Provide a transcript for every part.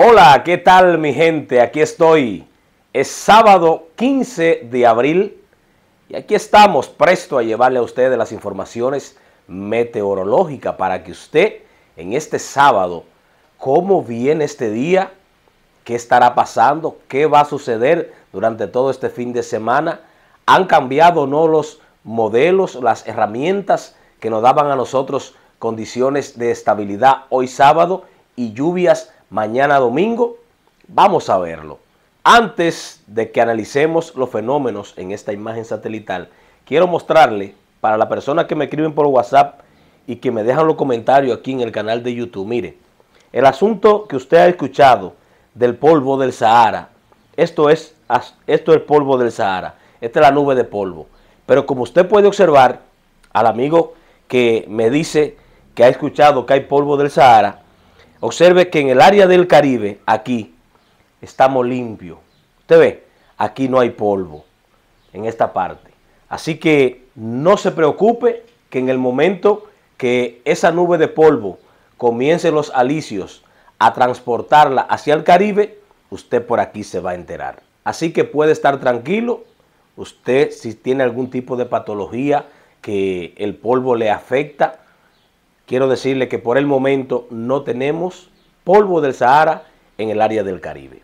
Hola, ¿qué tal mi gente? Aquí estoy. Es sábado 15 de abril y aquí estamos presto a llevarle a ustedes las informaciones meteorológicas para que usted en este sábado, cómo viene este día, qué estará pasando, qué va a suceder durante todo este fin de semana, han cambiado o no los modelos, las herramientas que nos daban a nosotros condiciones de estabilidad hoy sábado y lluvias mañana domingo? Vamos a verlo. Antes de que analicemos los fenómenos en esta imagen satelital, quiero mostrarle para la persona que me escriben por WhatsApp y que me dejan los comentarios aquí en el canal de YouTube. Mire, el asunto que usted ha escuchado del polvo del Sahara, esto es, esto es el polvo del Sahara, esta es la nube de polvo. Pero como usted puede observar, al amigo que me dice que ha escuchado que hay polvo del Sahara, Observe que en el área del Caribe, aquí, estamos limpios. Usted ve, aquí no hay polvo en esta parte. Así que no se preocupe que en el momento que esa nube de polvo comience los alicios a transportarla hacia el Caribe, usted por aquí se va a enterar. Así que puede estar tranquilo, usted si tiene algún tipo de patología que el polvo le afecta, quiero decirle que por el momento no tenemos polvo del Sahara en el área del Caribe.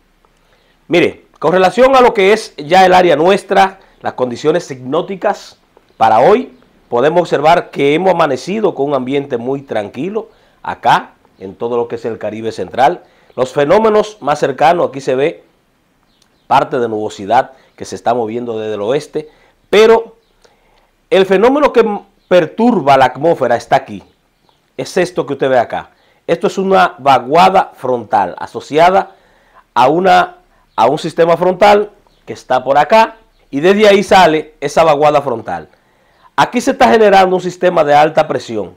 Mire, con relación a lo que es ya el área nuestra, las condiciones hipnóticas para hoy, podemos observar que hemos amanecido con un ambiente muy tranquilo acá, en todo lo que es el Caribe Central. Los fenómenos más cercanos, aquí se ve parte de nubosidad que se está moviendo desde el oeste, pero el fenómeno que perturba la atmósfera está aquí, es esto que usted ve acá. Esto es una vaguada frontal asociada a, una, a un sistema frontal que está por acá y desde ahí sale esa vaguada frontal. Aquí se está generando un sistema de alta presión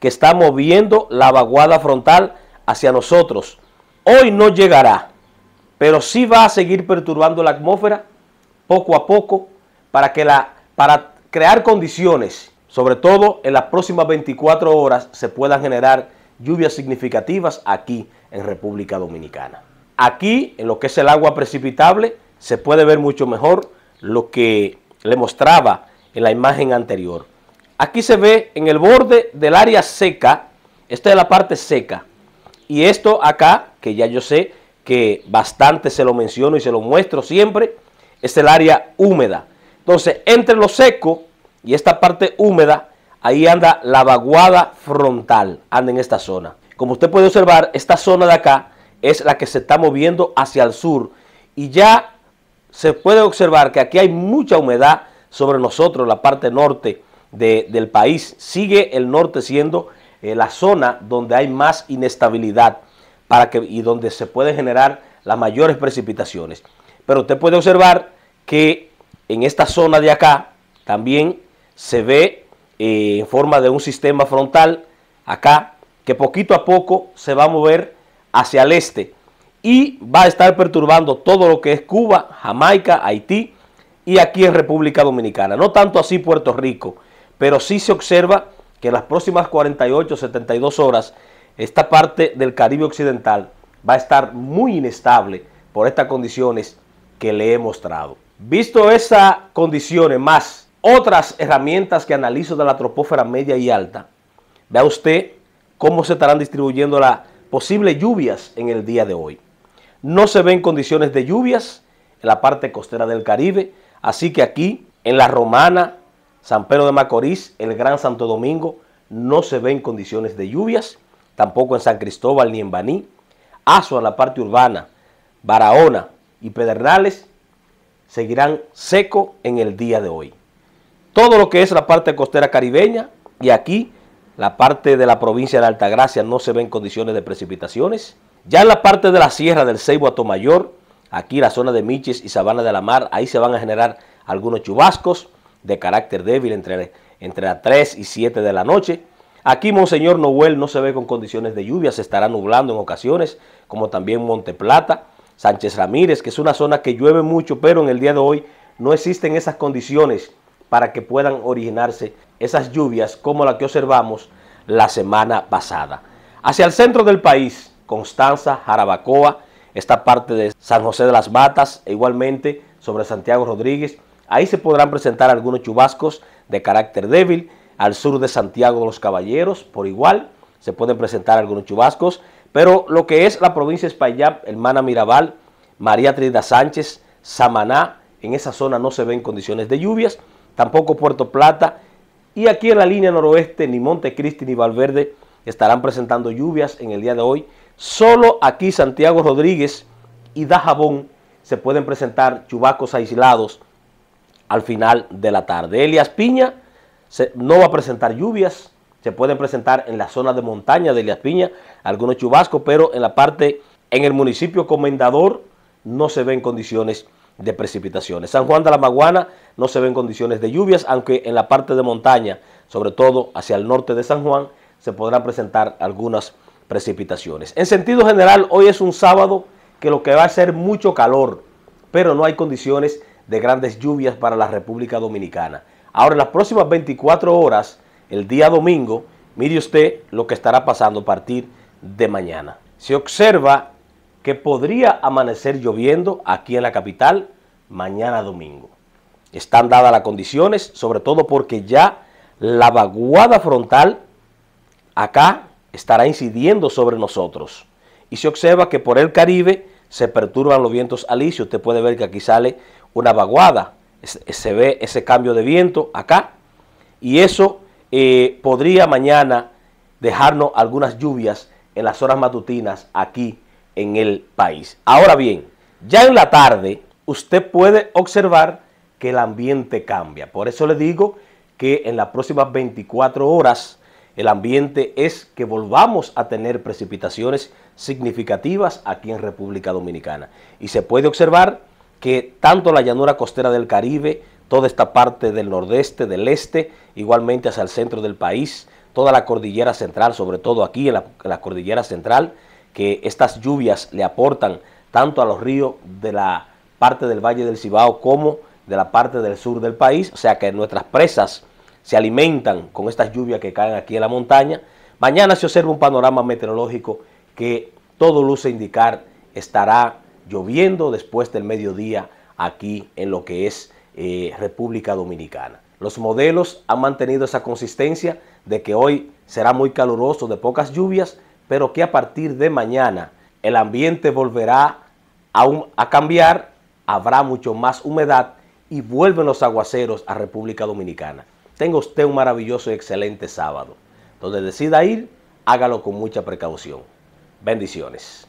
que está moviendo la vaguada frontal hacia nosotros. Hoy no llegará, pero sí va a seguir perturbando la atmósfera poco a poco para, que la, para crear condiciones sobre todo en las próximas 24 horas se puedan generar lluvias significativas aquí en República Dominicana. Aquí, en lo que es el agua precipitable, se puede ver mucho mejor lo que le mostraba en la imagen anterior. Aquí se ve en el borde del área seca, esta es la parte seca, y esto acá, que ya yo sé que bastante se lo menciono y se lo muestro siempre, es el área húmeda. Entonces, entre lo seco y esta parte húmeda, ahí anda la vaguada frontal, anda en esta zona. Como usted puede observar, esta zona de acá es la que se está moviendo hacia el sur y ya se puede observar que aquí hay mucha humedad sobre nosotros, la parte norte de, del país. Sigue el norte siendo eh, la zona donde hay más inestabilidad para que, y donde se pueden generar las mayores precipitaciones. Pero usted puede observar que en esta zona de acá también se ve eh, en forma de un sistema frontal acá que poquito a poco se va a mover hacia el este y va a estar perturbando todo lo que es Cuba, Jamaica, Haití y aquí en República Dominicana. No tanto así Puerto Rico, pero sí se observa que en las próximas 48, 72 horas esta parte del Caribe Occidental va a estar muy inestable por estas condiciones que le he mostrado. Visto esas condiciones más otras herramientas que analizo de la troposfera media y alta. Vea usted cómo se estarán distribuyendo las posibles lluvias en el día de hoy. No se ven condiciones de lluvias en la parte costera del Caribe, así que aquí en La Romana, San Pedro de Macorís, el Gran Santo Domingo, no se ven condiciones de lluvias, tampoco en San Cristóbal ni en Baní. en la parte urbana, Barahona y Pedernales seguirán seco en el día de hoy todo lo que es la parte costera caribeña y aquí la parte de la provincia de Altagracia no se ve en condiciones de precipitaciones. Ya en la parte de la sierra del Ceibo a Tomayor, aquí la zona de Miches y Sabana de la Mar, ahí se van a generar algunos chubascos de carácter débil entre, entre las 3 y 7 de la noche. Aquí Monseñor Noel no se ve con condiciones de lluvia, se estará nublando en ocasiones, como también Monteplata, Sánchez Ramírez, que es una zona que llueve mucho, pero en el día de hoy no existen esas condiciones para que puedan originarse esas lluvias como la que observamos la semana pasada. Hacia el centro del país, Constanza, Jarabacoa, esta parte de San José de las Matas, e igualmente sobre Santiago Rodríguez, ahí se podrán presentar algunos chubascos de carácter débil, al sur de Santiago de los Caballeros, por igual, se pueden presentar algunos chubascos, pero lo que es la provincia de Espaillat, Hermana Mirabal, María Trinidad Sánchez, Samaná, en esa zona no se ven condiciones de lluvias, tampoco Puerto Plata. Y aquí en la línea noroeste, ni Montecristi ni Valverde estarán presentando lluvias en el día de hoy. Solo aquí Santiago Rodríguez y Dajabón se pueden presentar chubacos aislados al final de la tarde. Elias Piña no va a presentar lluvias, se pueden presentar en la zona de montaña de Elias Piña algunos chubascos, pero en la parte, en el municipio Comendador, no se ven condiciones de precipitaciones. San Juan de la Maguana no se ven condiciones de lluvias, aunque en la parte de montaña, sobre todo hacia el norte de San Juan, se podrán presentar algunas precipitaciones. En sentido general, hoy es un sábado que lo que va a ser mucho calor, pero no hay condiciones de grandes lluvias para la República Dominicana. Ahora, en las próximas 24 horas, el día domingo, mire usted lo que estará pasando a partir de mañana. Se observa que podría amanecer lloviendo aquí en la capital mañana domingo. Están dadas las condiciones, sobre todo porque ya la vaguada frontal acá estará incidiendo sobre nosotros. Y se observa que por el Caribe se perturban los vientos alisios. Usted puede ver que aquí sale una vaguada. Se ve ese cambio de viento acá. Y eso eh, podría mañana dejarnos algunas lluvias en las horas matutinas aquí en el país. Ahora bien, ya en la tarde usted puede observar que el ambiente cambia. Por eso le digo que en las próximas 24 horas el ambiente es que volvamos a tener precipitaciones significativas aquí en República Dominicana. Y se puede observar que tanto la llanura costera del Caribe, toda esta parte del nordeste, del este, igualmente hacia el centro del país, toda la cordillera central, sobre todo aquí en la, en cordillera central, que estas lluvias le aportan tanto a los ríos de la parte del Valle del Cibao como de la parte del sur del país, o sea que nuestras presas se alimentan con estas lluvias que caen aquí en la montaña. Mañana se observa un panorama meteorológico que todo luce indicar estará lloviendo después del mediodía aquí en lo que es eh, República Dominicana. Los modelos han mantenido esa consistencia de que hoy será muy caluroso de pocas lluvias pero que a partir de mañana el ambiente volverá a, a cambiar, habrá mucho más humedad y vuelven los aguaceros a República Dominicana. Tenga usted un maravilloso y excelente sábado. Donde decida ir, hágalo con mucha precaución. Bendiciones.